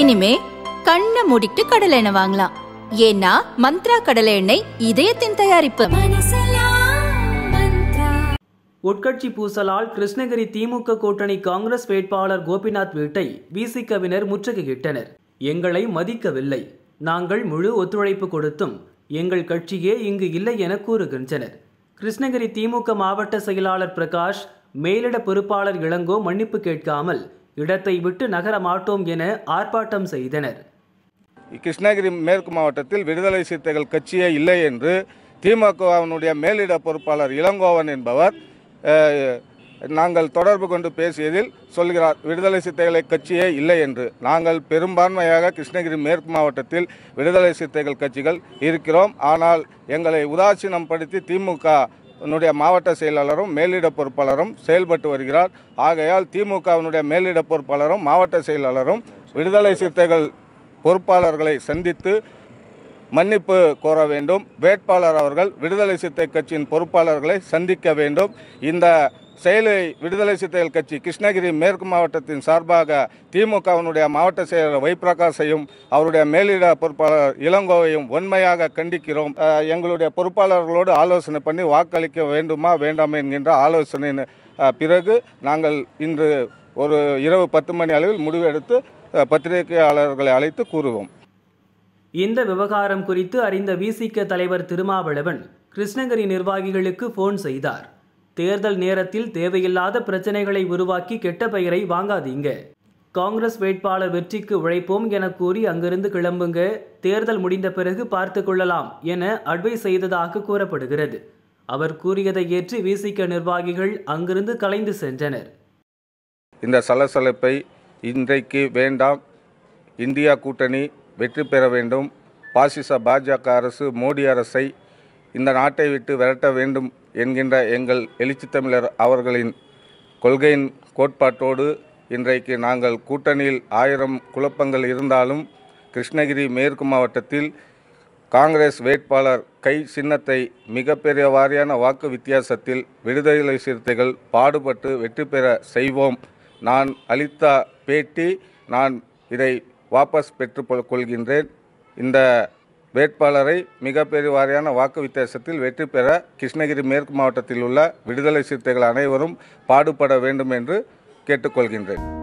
இனிமே கண்ணை மூடிட்டு கடலை எண்ணெய் வாங்கலாம் ஏன்னா மந்த்ரா கடலை எண்ணெய் இதயத்தின் தயாரிப்பு உட்கட்சி பூசலால் கிருஷ்ணகிரி திமுக கூட்டணி காங்கிரஸ் வேட்பாளர் கோபிநாத் வீட்டை விசிகவினர் முற்றுகையிட்டனர் எங்களை மதிக்கவில்லை நாங்கள் முழு ஒத்துழைப்பு கொடுத்தும் எங்கள் கட்சியே இங்கு இல்லை என கூறுகின்றனர் கிருஷ்ணகிரி திமுக மாவட்ட செயலாளர் பிரகாஷ் மேலிட பொறுப்பாளர் இளங்கோ மன்னிப்பு கேட்காமல் இடத்தை விட்டு நகர மாட்டோம் என ஆர்ப்பாட்டம் செய்தனர் கிருஷ்ணகிரி மேற்கு மாவட்டத்தில் விடுதலை சிறுத்தைகள் கட்சியே இல்லை என்று திமுகவினுடைய மேலிட பொறுப்பாளர் இளங்கோவன் என்பவர் நாங்கள் தொடர்பு கொண்டு பேசியதில் சொல்கிறார் விடுதலை சிறுத்தைகளை கட்சியே இல்லை என்று நாங்கள் பெரும்பான்மையாக கிருஷ்ணகிரி மேற்கு மாவட்டத்தில் விடுதலை சிறுத்தைகள் கட்சிகள் இருக்கிறோம் ஆனால் எங்களை உதாசீனம் படுத்தி திமுக என்னுடைய மாவட்ட செயலாளரும் மேலிட பொறுப்பாளரும் செயல்பட்டு வருகிறார் ஆகையால் திமுகவினுடைய மேலிட பொறுப்பாளரும் மாவட்ட செயலாளரும் விடுதலை சிறுத்தைகள் பொறுப்பாளர்களை சந்தித்து மன்னிப்பு கோர வேண்டும் வேட்பாளர் அவர்கள் விடுதலை சிறுத்தை கட்சியின் பொறுப்பாளர்களை சந்திக்க வேண்டும் இந்த செயலை விடுதலை சிறுத்தைகள் கட்சி கிருஷ்ணகிரி மேற்கு மாவட்டத்தின் சார்பாக திமுகவினுடைய மாவட்ட செயலர் வைப்பிரகாசையும் அவருடைய மேலிட பொறுப்பாளர் இளங்கோவையும் உண்மையாக கண்டிக்கிறோம் எங்களுடைய பொறுப்பாளர்களோடு ஆலோசனை பண்ணி வாக்களிக்க வேண்டுமா வேண்டாமா என்கின்ற ஆலோசனையின் பிறகு நாங்கள் இன்று ஒரு இரவு பத்து மணி அளவில் முடிவெடுத்து பத்திரிகையாளர்களை அழைத்து கூறுவோம் இந்த விவகாரம் குறித்து அறிந்த விசிக தலைவர் திருமாவளவன் கிருஷ்ணகிரி நிர்வாகிகளுக்கு போன் செய்தார் தேர்தல் நேரத்தில் தேவையில்லாத பிரச்சனைகளை உருவாக்கி கெட்ட பெயரை வாங்காதீங்க காங்கிரஸ் வேட்பாளர் வெற்றிக்கு உழைப்போம் என கூறி அங்கிருந்து கிளம்புங்க தேர்தல் முடிந்த பிறகு பார்த்து கொள்ளலாம் என அட்வைஸ் செய்ததாக கூறப்படுகிறது அவர் கூறியதை ஏற்று விசிக நிர்வாகிகள் அங்கிருந்து கலைந்து சென்றனர் இந்த சலசலப்பை இன்றைக்கு வேண்டாம் இந்தியா கூட்டணி வெற்றி பெற வேண்டும் பாசிச பாஜக அரசு மோடி அரசை இந்த நாட்டை விட்டு விரட்ட வேண்டும் என்கின்ற எங்கள் எழுச்சித்தமிழர் அவர்களின் கொள்கையின் கோட்பாட்டோடு இன்றைக்கு நாங்கள் கூட்டணியில் ஆயிரம் குழப்பங்கள் இருந்தாலும் கிருஷ்ணகிரி மேற்கு மாவட்டத்தில் காங்கிரஸ் வேட்பாளர் கை சின்னத்தை மிகப்பெரிய வாரியான வாக்கு வித்தியாசத்தில் விடுதலை சிறுத்தைகள் பாடுபட்டு வெற்றி பெற செய்வோம் நான் அளித்த பேட்டி நான் இதை வாபஸ் பெற்றுக்கொள்கின்றேன் இந்த வேட்பாளரை மிகப்பெரிய வாரியான வாக்கு வித்தியாசத்தில் வெற்றி பெற கிருஷ்ணகிரி மேற்கு மாவட்டத்தில் உள்ள விடுதலை சிறுத்தைகள் அனைவரும் பாடுபட வேண்டும் என்று கேட்டுக்கொள்கின்றேன்